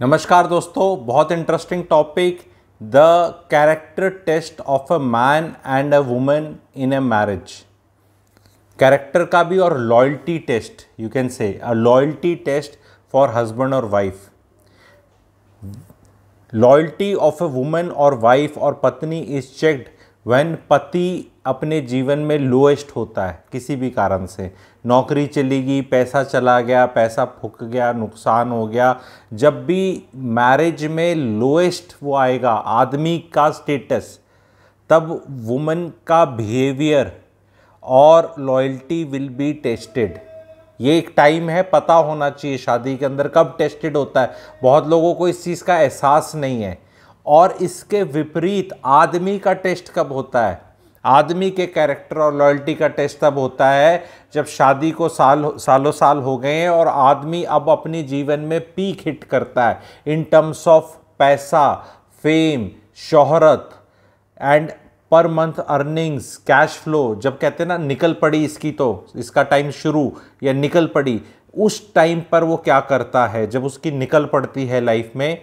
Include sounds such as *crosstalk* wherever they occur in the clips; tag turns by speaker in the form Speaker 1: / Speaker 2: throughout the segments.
Speaker 1: नमस्कार दोस्तों बहुत interesting topic the character test of a man and a woman in a marriage character का भी और loyalty test you can say a loyalty test for husband और wife loyalty of a woman और wife और पत्नी is checked van पति अपने जीवन में लोएस्ट होता है किसी भी कारण से नौकरी चली गई पैसा चला गया पैसा फूक गया नुकसान हो गया जब भी मैरिज में लोएस्ट वो आएगा आदमी का स्टेटस तब वुमन का बिहेवियर और लॉयल्टी विल बी टेस्टेड ये एक टाइम है पता होना चाहिए शादी के अंदर कब टेस्टेड होता है बहुत लोगों को इस चीज़ का एहसास नहीं है और इसके विपरीत आदमी का टेस्ट कब होता है आदमी के कैरेक्टर और लॉयल्टी का टेस्ट तब होता है जब शादी को साल सालों साल हो गए हैं और आदमी अब अपने जीवन में पीक हिट करता है इन टर्म्स ऑफ पैसा फेम शोहरत and per month earnings cash flow जब कहते हैं ना निकल पड़ी इसकी तो इसका टाइम शुरू या निकल पड़ी उस टाइम पर वो क्या करता है जब उसकी निकल पड़ती है लाइफ में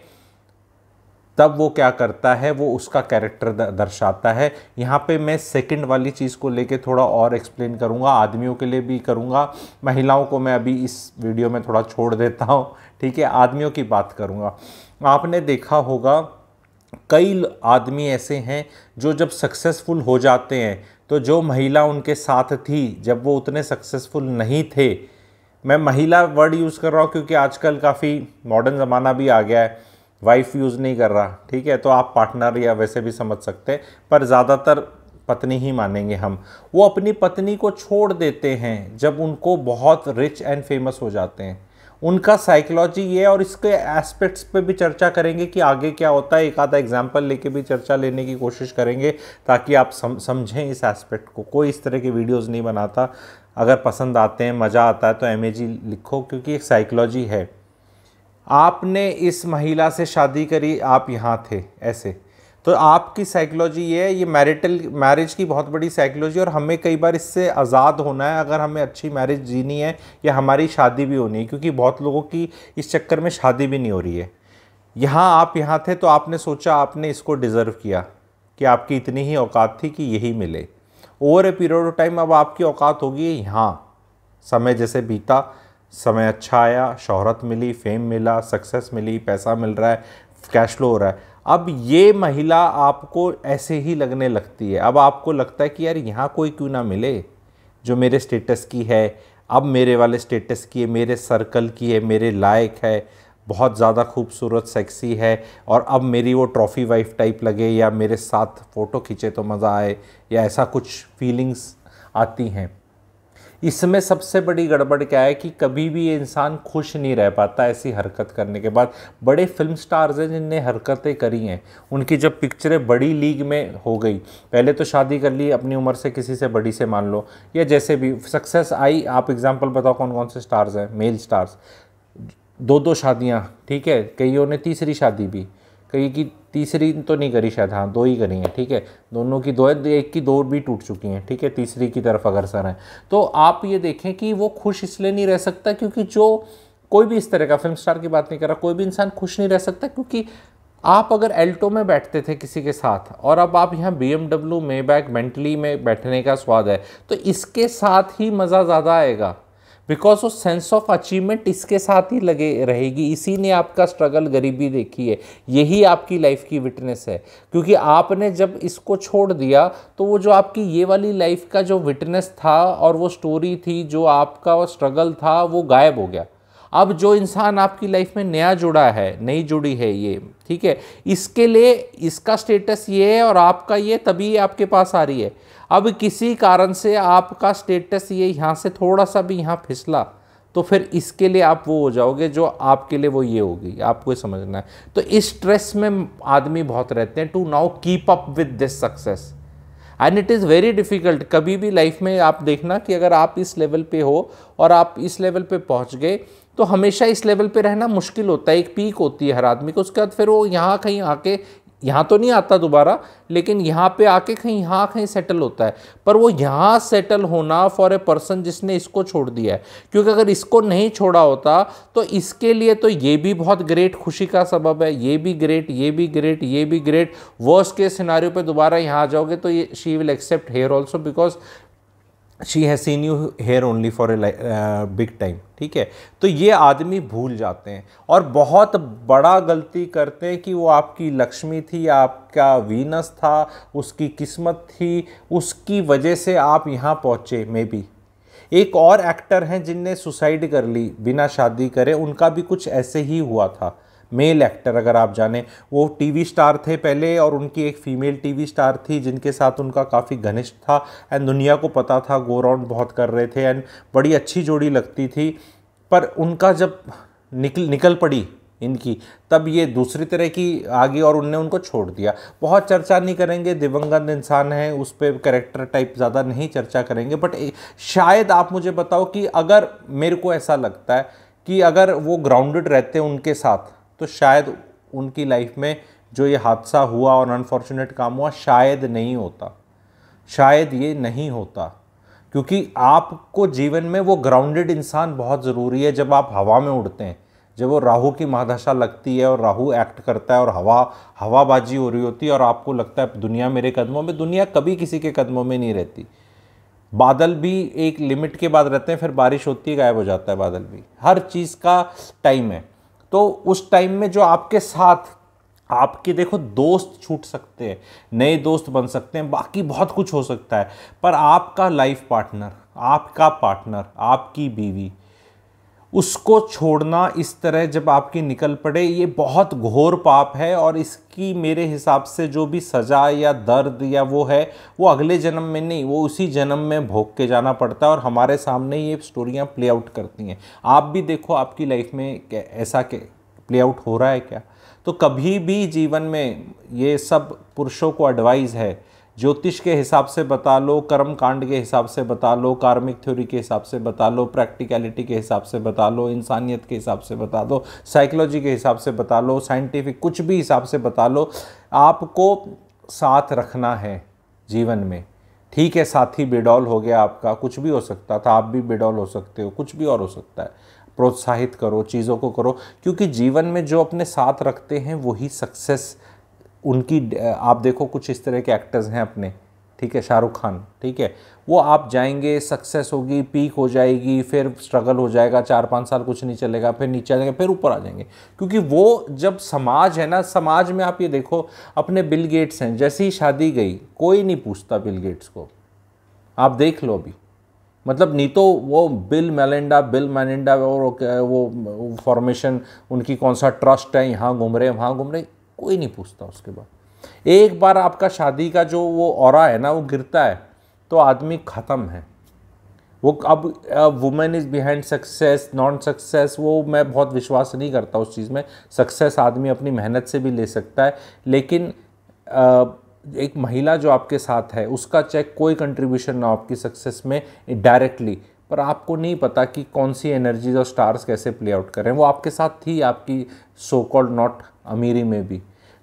Speaker 1: तब वो क्या करता है वो उसका कैरेक्टर दर्शाता है यहाँ पे मैं सेकंड वाली चीज़ को लेके थोड़ा और एक्सप्लेन करूँगा आदमियों के लिए भी करूँगा महिलाओं को मैं अभी इस वीडियो में थोड़ा छोड़ देता हूँ ठीक है आदमियों की बात करूँगा आपने देखा होगा कई आदमी ऐसे हैं जो जब सक्सेसफुल हो जाते हैं तो जो महिला उनके साथ थी जब वो उतने सक्सेसफुल नहीं थे मैं महिला वर्ड यूज़ कर रहा हूँ क्योंकि आजकल काफ़ी मॉडर्न ज़माना भी आ गया है वाइफ यूज़ नहीं कर रहा ठीक है तो आप पार्टनर या वैसे भी समझ सकते हैं पर ज़्यादातर पत्नी ही मानेंगे हम वो अपनी पत्नी को छोड़ देते हैं जब उनको बहुत रिच एंड फेमस हो जाते हैं उनका साइकोलॉजी ये है और इसके एस्पेक्ट्स पे भी चर्चा करेंगे कि आगे क्या होता है एक आधा एग्जाम्पल लेके भी चर्चा लेने की कोशिश करेंगे ताकि आप सम, समझें इस एस्पेक्ट को कोई इस तरह के वीडियोस नहीं बनाता अगर पसंद आते हैं मज़ा आता है तो एम लिखो क्योंकि एक साइकोलॉजी है आपने इस महिला से शादी करी आप यहाँ थे ऐसे तो आपकी साइकोलॉजी ये है ये मैरिटल मैरिज की बहुत बड़ी साइकोलॉजी और हमें कई बार इससे आज़ाद होना है अगर हमें अच्छी मैरिज जीनी है या हमारी शादी भी होनी है क्योंकि बहुत लोगों की इस चक्कर में शादी भी नहीं हो रही है यहाँ आप यहाँ थे तो आपने सोचा आपने इसको डिज़र्व किया कि आपकी इतनी ही औकात थी कि यही मिले over a period of time अब आपकी औकात होगी यहाँ समय जैसे बीता समय अच्छा आया शोहरत मिली फेम मिला सक्सेस मिली पैसा मिल रहा है कैश फ्लो हो रहा है अब ये महिला आपको ऐसे ही लगने लगती है अब आपको लगता है कि यार यहाँ कोई क्यों ना मिले जो मेरे स्टेटस की है अब मेरे वाले स्टेटस की है मेरे सर्कल की है मेरे लायक है बहुत ज़्यादा खूबसूरत सेक्सी है और अब मेरी वो ट्रॉफ़ी वाइफ टाइप लगे या मेरे साथ फ़ोटो खींचे तो मज़ा आए या ऐसा कुछ फीलिंग्स आती हैं इसमें सबसे बड़ी गड़बड़ क्या है कि कभी भी ये इंसान खुश नहीं रह पाता ऐसी हरकत करने के बाद बड़े फिल्म स्टार्स हैं जिनने हरकतें करी हैं उनकी जब पिक्चरें बड़ी लीग में हो गई पहले तो शादी कर ली अपनी उम्र से किसी से बड़ी से मान लो या जैसे भी सक्सेस आई आप एग्जाम्पल बताओ कौन कौन से स्टार्स हैं मेल स्टार्स दो दो शादियाँ ठीक है कईयों ने तीसरी शादी भी कई की तीसरी तो नहीं करी शायद हाँ दो ही करी है ठीक है दोनों की दो है एक की दो भी टूट चुकी हैं ठीक है तीसरी की तरफ अगर सर हैं तो आप ये देखें कि वो खुश इसलिए नहीं रह सकता क्योंकि जो कोई भी इस तरह का फिल्म स्टार की बात नहीं कर रहा कोई भी इंसान खुश नहीं रह सकता क्योंकि आप अगर एल्टो में बैठते थे किसी के साथ और अब आप यहाँ बी एमडब्ल्यू बैग मेंटली में बैठने का स्वाद है तो इसके साथ ही मज़ा ज़्यादा आएगा बिकॉज वो सेंस ऑफ अचीवमेंट इसके साथ ही लगे रहेगी इसी ने आपका स्ट्रगल गरीबी देखी है यही आपकी लाइफ की विटनेस है क्योंकि आपने जब इसको छोड़ दिया तो वो जो आपकी ये वाली लाइफ का जो विटनेस था और वो स्टोरी थी जो आपका स्ट्रगल था वो गायब हो गया अब जो इंसान आपकी लाइफ में नया जुड़ा है नई जुड़ी है ये ठीक है इसके लिए इसका स्टेटस ये है और आपका ये तभी आपके पास आ रही है अब किसी कारण से आपका स्टेटस ये यहाँ से थोड़ा सा भी यहाँ फिसला तो फिर इसके लिए आप वो हो जाओगे जो आपके लिए वो ये होगी आपको समझना है तो इस स्ट्रेस में आदमी बहुत रहते हैं to now keep up with this success and it is very difficult कभी भी लाइफ में आप देखना कि अगर आप इस लेवल पे हो और आप इस लेवल पे पहुंच गए तो हमेशा इस लेवल पे रहना मुश्किल होता है एक पीक होती है हर आदमी को उसके बाद फिर वो यहाँ कहीं आके यहाँ तो नहीं आता दोबारा लेकिन यहाँ पे आके कहीं यहाँ कहीं सेटल होता है पर वो यहाँ सेटल होना फॉर ए पर्सन जिसने इसको छोड़ दिया है क्योंकि अगर इसको नहीं छोड़ा होता तो इसके लिए तो ये भी बहुत ग्रेट खुशी का सबब है ये भी ग्रेट ये भी ग्रेट ये भी ग्रेट वर्स्ट के सिनारियों पर दोबारा यहाँ आ जाओगे तो ये she will accept here also because she has seen you here only for a big time ठीक है तो ये आदमी भूल जाते हैं और बहुत बड़ा गलती करते हैं कि वो आपकी लक्ष्मी थी आपका वीनस था उसकी किस्मत थी उसकी वजह से आप यहाँ पहुँचे मे बी एक और एक्टर हैं जिनने सुसाइड कर ली बिना शादी करे उनका भी कुछ ऐसे ही हुआ था मेल एक्टर अगर आप जाने वो टीवी स्टार थे पहले और उनकी एक फ़ीमेल टीवी स्टार थी जिनके साथ उनका काफ़ी घनिष्ठ था एंड दुनिया को पता था गो राउंड बहुत कर रहे थे एंड बड़ी अच्छी जोड़ी लगती थी पर उनका जब निकल निकल पड़ी इनकी तब ये दूसरी तरह की आ गई और उनने उनको छोड़ दिया बहुत चर्चा नहीं करेंगे दिवंगत इंसान है उस पर करेक्टर टाइप ज़्यादा नहीं चर्चा करेंगे बट शायद आप मुझे बताओ कि अगर मेरे को ऐसा लगता है कि अगर वो ग्राउंडेड रहते उनके साथ तो शायद उनकी लाइफ में जो ये हादसा हुआ और अनफॉर्चुनेट काम हुआ शायद नहीं होता शायद ये नहीं होता क्योंकि आपको जीवन में वो ग्राउंडेड इंसान बहुत ज़रूरी है जब आप हवा में उड़ते हैं जब वो राहु की महादशा लगती है और राहु एक्ट करता है और हवा हवाबाजी हो रही होती है और आपको लगता है दुनिया मेरे कदमों में दुनिया कभी किसी के कदमों में नहीं रहती बादल भी एक लिमिट के बाद रहते हैं फिर बारिश होती है गायब हो जाता है बादल भी हर चीज़ का टाइम है तो उस टाइम में जो आपके साथ आपके देखो दोस्त छूट सकते हैं नए दोस्त बन सकते हैं बाकी बहुत कुछ हो सकता है पर आपका लाइफ पार्टनर आपका पार्टनर आपकी बीवी उसको छोड़ना इस तरह जब आपकी निकल पड़े ये बहुत घोर पाप है और इसकी मेरे हिसाब से जो भी सज़ा या दर्द या वो है वो अगले जन्म में नहीं वो उसी जन्म में भोग के जाना पड़ता है और हमारे सामने ये स्टोरियाँ प्ले आउट करती हैं आप भी देखो आपकी लाइफ में ऐसा प्ले आउट हो रहा है क्या तो कभी भी जीवन में ये सब पुरुषों को एडवाइज़ है ज्योतिष के हिसाब से बता लो कर्म कांड के हिसाब से बता लो कार्मिक थ्योरी के हिसाब से बता लो प्रैक्टिकलिटी के हिसाब से बता लो इंसानियत के हिसाब से बता दो साइकोलॉजी के हिसाब से बता लो साइंटिफिक कुछ भी हिसाब से बता लो आपको साथ रखना है जीवन में ठीक है साथी बेडौल हो गया आपका कुछ भी हो सकता था आप भी बेडौल हो सकते हो कुछ भी और हो सकता है प्रोत्साहित करो चीज़ों को करो क्योंकि जीवन में जो अपने साथ रखते हैं वही सक्सेस उनकी आप देखो कुछ इस तरह के एक्टर्स हैं अपने ठीक है शाहरुख खान ठीक है वो आप जाएंगे सक्सेस होगी पीक हो जाएगी फिर स्ट्रगल हो जाएगा चार पाँच साल कुछ नहीं चलेगा फिर नीचे आ जाएंगे फिर ऊपर आ जाएंगे क्योंकि वो जब समाज है ना समाज में आप ये देखो अपने बिल गेट्स हैं जैसे ही शादी गई कोई नहीं पूछता बिल गेट्स को आप देख लो अभी मतलब नहीं तो वो बिल मेलिंडा बिल मेलिंडा और वो फॉर्मेशन उनकी कौन सा ट्रस्ट है यहाँ घूम रहे हैं वहाँ घूम रहे कोई नहीं पूछता उसके बाद एक बार आपका शादी का जो वो और है ना वो गिरता है तो आदमी ख़त्म है वो अब woman is behind success non success वो मैं बहुत विश्वास नहीं करता उस चीज़ में सक्सेस आदमी अपनी मेहनत से भी ले सकता है लेकिन आ, एक महिला जो आपके साथ है उसका चेक कोई कंट्रीब्यूशन ना हो आपकी सक्सेस में डायरेक्टली पर आपको नहीं पता कि कौन सी एनर्जीज और स्टार्स कैसे प्ले आउट करें वो आपके साथ थी आपकी सो कॉल्ड नॉट अमीरी में भी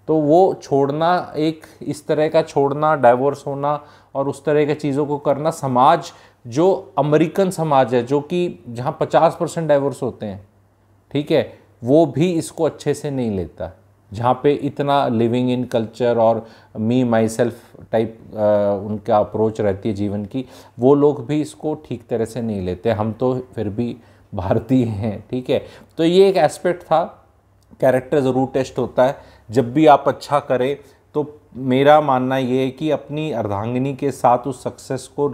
Speaker 1: तो वो छोड़ना एक इस तरह का छोड़ना डाइवोर्स होना और उस तरह की चीज़ों को करना समाज जो अमेरिकन समाज है जो कि जहाँ पचास परसेंट डाइवोर्स होते हैं ठीक है वो भी इसको अच्छे से नहीं लेता जहाँ पे इतना लिविंग इन कल्चर और मी माई सेल्फ टाइप उनका अप्रोच रहती है जीवन की वो लोग भी इसको ठीक तरह से नहीं लेते हम तो फिर भी भारतीय हैं ठीक है तो ये एक एस्पेक्ट था कैरेक्टर ज़रूर टेस्ट होता है जब भी आप अच्छा करें तो मेरा मानना ये है कि अपनी अर्धांगिनी के साथ उस सक्सेस को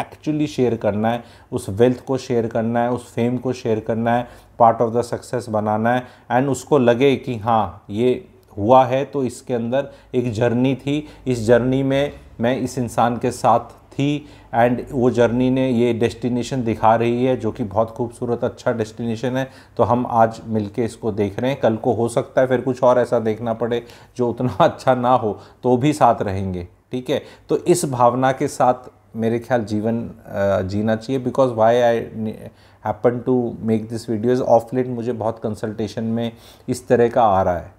Speaker 1: एक्चुअली शेयर करना है उस वेल्थ को शेयर करना है उस फेम को शेयर करना है पार्ट ऑफ द सक्सेस बनाना है एंड उसको लगे कि हाँ ये हुआ है तो इसके अंदर एक जर्नी थी इस जर्नी में मैं इस इंसान के साथ थी एंड वो जर्नी ने ये डेस्टिनेशन दिखा रही है जो कि बहुत खूबसूरत अच्छा डेस्टिनेशन है तो हम आज मिलके इसको देख रहे हैं कल को हो सकता है फिर कुछ और ऐसा देखना पड़े जो उतना *laughs* अच्छा ना हो तो भी साथ रहेंगे ठीक है तो इस भावना के साथ मेरे ख्याल जीवन जीना चाहिए because why I happen to make this videos of late मुझे बहुत कंसल्टेशन में इस तरह का आ रहा है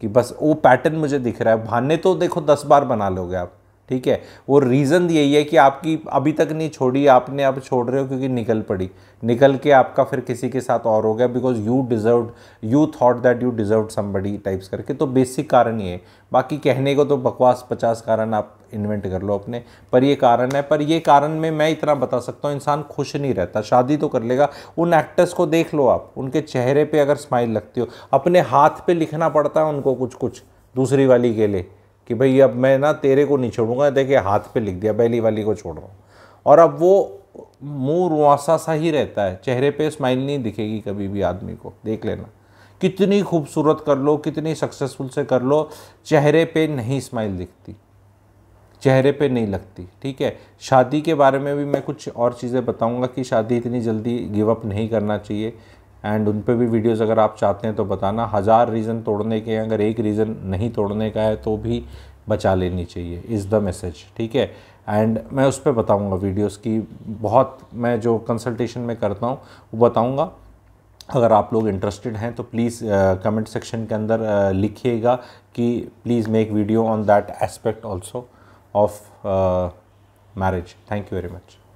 Speaker 1: कि बस वो पैटर्न मुझे दिख रहा है भाने तो देखो दस बार बना लोगे आप ठीक है वो रीज़न यही है कि आपकी अभी तक नहीं छोड़ी आपने अब छोड़ रहे हो क्योंकि निकल पड़ी निकल के आपका फिर किसी के साथ और हो गया because you deserve you thought that you deserve somebody types करके तो बेसिक कारण ये है बाकी कहने को तो बकवास पचास कारण आप इन्वेंट कर लो अपने पर ये कारण है पर ये कारण में मैं इतना बता सकता हूँ इंसान खुश नहीं रहता शादी तो कर लेगा उन एक्टर्स को देख लो आप उनके चेहरे पर अगर स्माइल लगती हो अपने हाथ पर लिखना पड़ता है उनको कुछ कुछ दूसरी वाली के लिए कि भाई अब मैं ना तेरे को नहीं छोड़ूंगा देखिए हाथ पे लिख दिया पहली वाली को छोड़ रहा हूँ और अब वो मुँह रुआसा सा ही रहता है चेहरे पे स्माइल नहीं दिखेगी कभी भी आदमी को देख लेना कितनी खूबसूरत कर लो कितनी सक्सेसफुल से कर लो चेहरे पे नहीं स्माइल दिखती चेहरे पे नहीं लगती ठीक है शादी के बारे में भी मैं कुछ और चीज़ें बताऊंगा कि शादी इतनी जल्दी गिव अप नहीं करना चाहिए एंड उन पर भी वीडियोस अगर आप चाहते हैं तो बताना हज़ार रीज़न तोड़ने के अगर एक रीज़न नहीं तोड़ने का है तो भी बचा लेनी चाहिए इज़ द मैसेज ठीक है एंड मैं उस पर बताऊँगा वीडियोज़ की बहुत मैं जो कंसल्टेशन में करता हूँ वो बताऊँगा अगर आप लोग इंटरेस्टेड हैं तो प्लीज़ कमेंट सेक्शन के अंदर uh, लिखिएगा कि please make video on that aspect also of marriage thank you very much